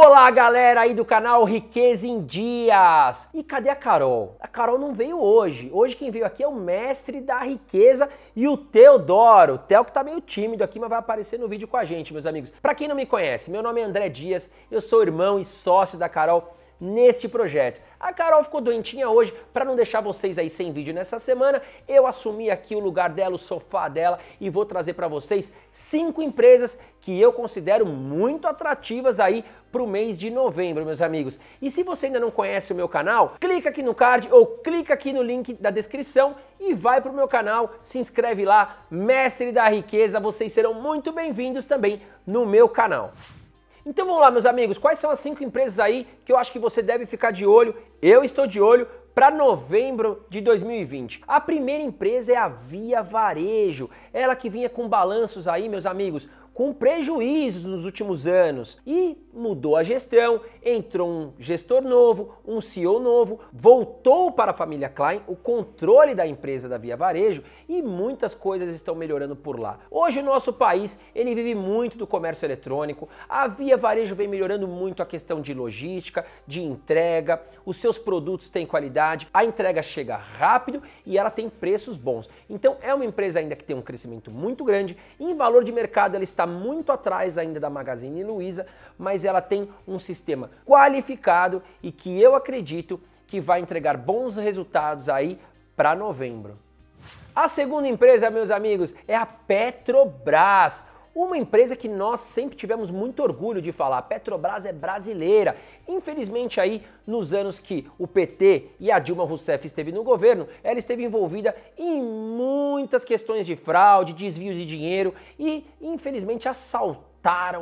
Olá, galera aí do canal Riqueza em Dias. E cadê a Carol? A Carol não veio hoje. Hoje quem veio aqui é o mestre da riqueza e o Teodoro. O Theo que tá meio tímido aqui, mas vai aparecer no vídeo com a gente, meus amigos. Para quem não me conhece, meu nome é André Dias, eu sou irmão e sócio da Carol neste projeto. A Carol ficou doentinha hoje, para não deixar vocês aí sem vídeo nessa semana, eu assumi aqui o lugar dela, o sofá dela e vou trazer para vocês cinco empresas que eu considero muito atrativas aí para o mês de novembro, meus amigos. E se você ainda não conhece o meu canal, clica aqui no card ou clica aqui no link da descrição e vai para o meu canal, se inscreve lá, Mestre da Riqueza, vocês serão muito bem-vindos também no meu canal. Então vamos lá, meus amigos, quais são as cinco empresas aí que eu acho que você deve ficar de olho? Eu estou de olho para novembro de 2020. A primeira empresa é a Via Varejo, ela que vinha com balanços aí, meus amigos, com prejuízos nos últimos anos e mudou a gestão, entrou um gestor novo, um CEO novo, voltou para a família Klein o controle da empresa da Via Varejo e muitas coisas estão melhorando por lá. Hoje o nosso país, ele vive muito do comércio eletrônico. A Via Varejo vem melhorando muito a questão de logística, de entrega, os seus produtos têm qualidade, a entrega chega rápido e ela tem preços bons. Então é uma empresa ainda que tem um crescimento muito grande, em valor de mercado ela está muito atrás ainda da Magazine Luiza, mas ela tem um sistema qualificado e que eu acredito que vai entregar bons resultados aí para novembro. A segunda empresa, meus amigos, é a Petrobras. Uma empresa que nós sempre tivemos muito orgulho de falar, Petrobras é brasileira. Infelizmente aí, nos anos que o PT e a Dilma Rousseff esteve no governo, ela esteve envolvida em muitas questões de fraude, desvios de dinheiro e infelizmente assalto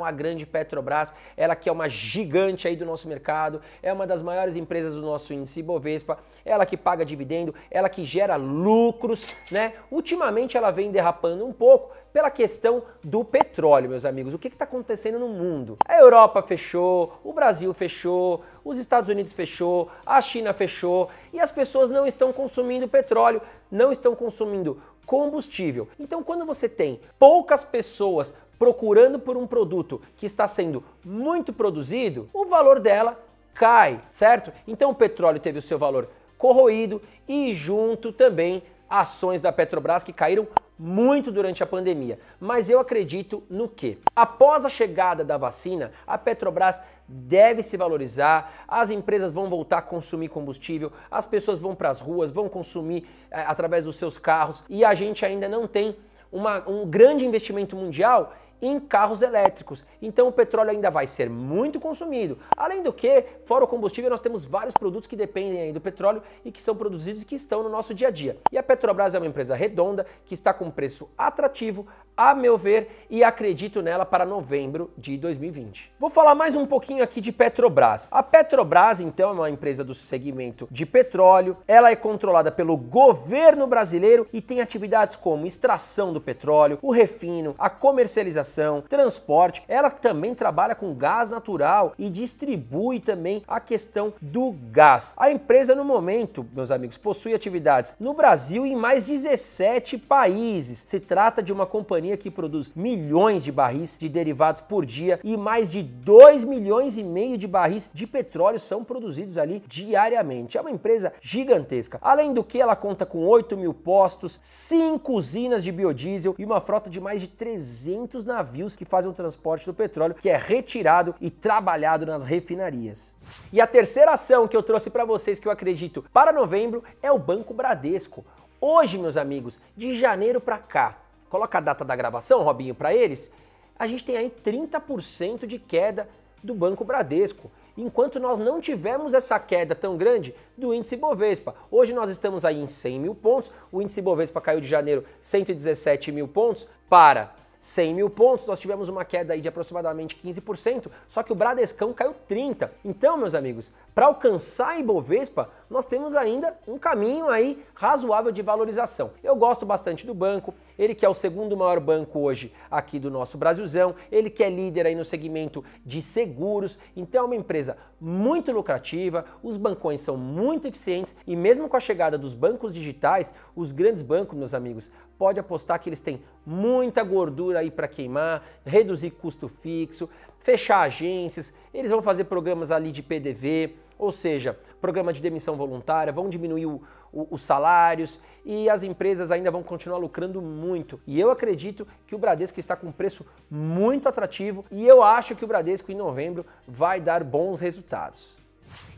a grande Petrobras, ela que é uma gigante aí do nosso mercado, é uma das maiores empresas do nosso índice Bovespa, ela que paga dividendo, ela que gera lucros, né? Ultimamente ela vem derrapando um pouco, pela questão do petróleo, meus amigos. O que está acontecendo no mundo? A Europa fechou, o Brasil fechou, os Estados Unidos fechou, a China fechou e as pessoas não estão consumindo petróleo, não estão consumindo combustível. Então, quando você tem poucas pessoas procurando por um produto que está sendo muito produzido, o valor dela cai, certo? Então, o petróleo teve o seu valor corroído e junto também ações da Petrobras que caíram muito durante a pandemia. Mas eu acredito no que? Após a chegada da vacina, a Petrobras deve se valorizar, as empresas vão voltar a consumir combustível, as pessoas vão para as ruas, vão consumir é, através dos seus carros e a gente ainda não tem uma, um grande investimento mundial em carros elétricos. Então o petróleo ainda vai ser muito consumido. Além do que, fora o combustível, nós temos vários produtos que dependem do petróleo e que são produzidos e que estão no nosso dia a dia. E a Petrobras é uma empresa redonda que está com um preço atrativo, a meu ver, e acredito nela para novembro de 2020. Vou falar mais um pouquinho aqui de Petrobras. A Petrobras, então, é uma empresa do segmento de petróleo, ela é controlada pelo governo brasileiro e tem atividades como extração do petróleo, o refino, a comercialização, transporte. Ela também trabalha com gás natural e distribui também a questão do gás. A empresa, no momento, meus amigos, possui atividades no Brasil e em mais 17 países. Se trata de uma companhia companhia que produz milhões de barris de derivados por dia e mais de 2 milhões e meio de barris de petróleo são produzidos ali diariamente. É uma empresa gigantesca. Além do que, ela conta com 8 mil postos, 5 usinas de biodiesel e uma frota de mais de 300 navios que fazem o transporte do petróleo que é retirado e trabalhado nas refinarias. E a terceira ação que eu trouxe para vocês que eu acredito para novembro é o Banco Bradesco. Hoje, meus amigos, de janeiro para cá, Coloca a data da gravação, Robinho, para eles. A gente tem aí 30% de queda do Banco Bradesco. Enquanto nós não tivemos essa queda tão grande do índice Bovespa. Hoje nós estamos aí em 100 mil pontos, o índice Bovespa caiu de janeiro 117 mil pontos para 100 mil pontos, nós tivemos uma queda aí de aproximadamente 15%, só que o Bradescão caiu 30%. Então, meus amigos, para alcançar a Ibovespa, nós temos ainda um caminho aí razoável de valorização. Eu gosto bastante do banco, ele que é o segundo maior banco hoje aqui do nosso Brasilzão, ele que é líder aí no segmento de seguros, então é uma empresa muito lucrativa, os bancões são muito eficientes e mesmo com a chegada dos bancos digitais, os grandes bancos, meus amigos, pode apostar que eles têm muita gordura aí para queimar, reduzir custo fixo, fechar agências, eles vão fazer programas ali de PDV, ou seja, programa de demissão voluntária, vão diminuir o, o, os salários e as empresas ainda vão continuar lucrando muito. E eu acredito que o Bradesco está com um preço muito atrativo e eu acho que o Bradesco em novembro vai dar bons resultados.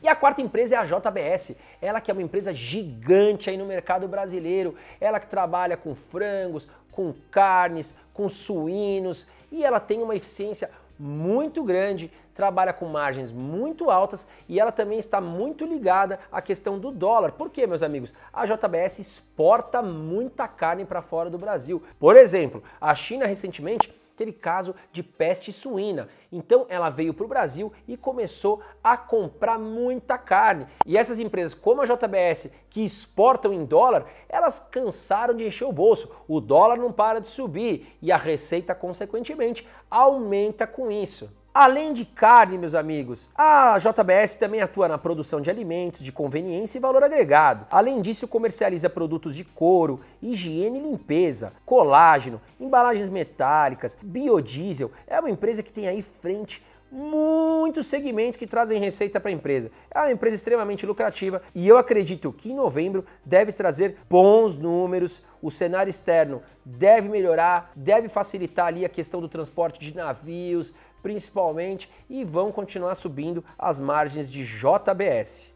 E a quarta empresa é a JBS, ela que é uma empresa gigante aí no mercado brasileiro, ela que trabalha com frangos, com carnes, com suínos e ela tem uma eficiência muito grande, trabalha com margens muito altas e ela também está muito ligada à questão do dólar. Por quê, meus amigos? A JBS exporta muita carne para fora do Brasil. Por exemplo, a China recentemente aquele caso de peste suína. Então ela veio para o Brasil e começou a comprar muita carne. E essas empresas, como a JBS, que exportam em dólar, elas cansaram de encher o bolso. O dólar não para de subir e a receita, consequentemente, aumenta com isso. Além de carne, meus amigos, a JBS também atua na produção de alimentos de conveniência e valor agregado. Além disso, comercializa produtos de couro, higiene e limpeza, colágeno, embalagens metálicas, biodiesel. É uma empresa que tem aí frente muitos segmentos que trazem receita para a empresa. É uma empresa extremamente lucrativa e eu acredito que em novembro deve trazer bons números. O cenário externo deve melhorar, deve facilitar ali a questão do transporte de navios, principalmente, e vão continuar subindo as margens de JBS.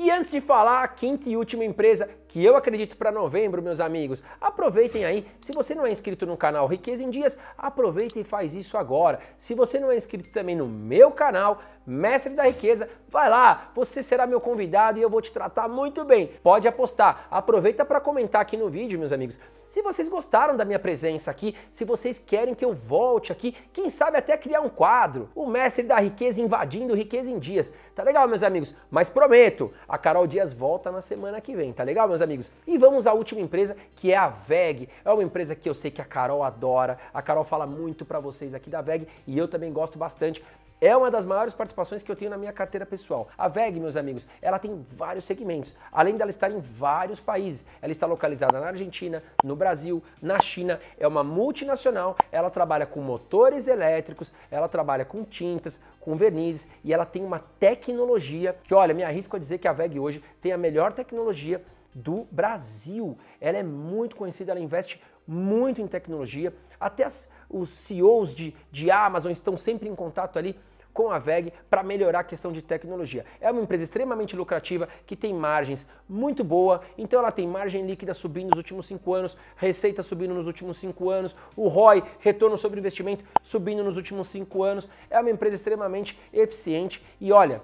E antes de falar a quinta e última empresa que eu acredito para novembro, meus amigos, aproveitem aí. Se você não é inscrito no canal Riqueza em Dias, aproveita e faz isso agora. Se você não é inscrito também no meu canal, mestre da riqueza. Vai lá, você será meu convidado e eu vou te tratar muito bem. Pode apostar. Aproveita para comentar aqui no vídeo, meus amigos. Se vocês gostaram da minha presença aqui, se vocês querem que eu volte aqui, quem sabe até criar um quadro, o mestre da riqueza invadindo riqueza em dias. Tá legal, meus amigos? Mas prometo, a Carol Dias volta na semana que vem, tá legal, meus amigos? E vamos à última empresa, que é a VEG. É uma empresa que eu sei que a Carol adora. A Carol fala muito para vocês aqui da VEG e eu também gosto bastante. É uma das maiores participações que eu tenho na minha carteira pessoal. A VEG, meus amigos, ela tem vários segmentos. Além dela estar em vários países, ela está localizada na Argentina, no Brasil, na China. É uma multinacional, ela trabalha com motores elétricos, ela trabalha com tintas, com vernizes e ela tem uma tecnologia que, olha, me arrisco a dizer que a VEG hoje tem a melhor tecnologia do Brasil. Ela é muito conhecida, ela investe muito em tecnologia. Até as, os CEOs de, de Amazon estão sempre em contato ali com a VEG para melhorar a questão de tecnologia. É uma empresa extremamente lucrativa que tem margens muito boa, então ela tem margem líquida subindo nos últimos cinco anos, receita subindo nos últimos cinco anos, o ROI, retorno sobre investimento, subindo nos últimos cinco anos. É uma empresa extremamente eficiente e olha,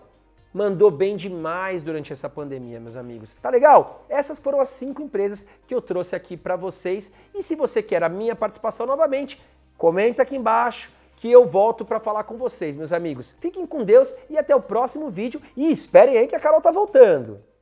mandou bem demais durante essa pandemia, meus amigos. Tá legal? Essas foram as cinco empresas que eu trouxe aqui para vocês. E se você quer a minha participação novamente, comenta aqui embaixo que eu volto para falar com vocês, meus amigos. Fiquem com Deus e até o próximo vídeo. E esperem aí que a Carol tá voltando.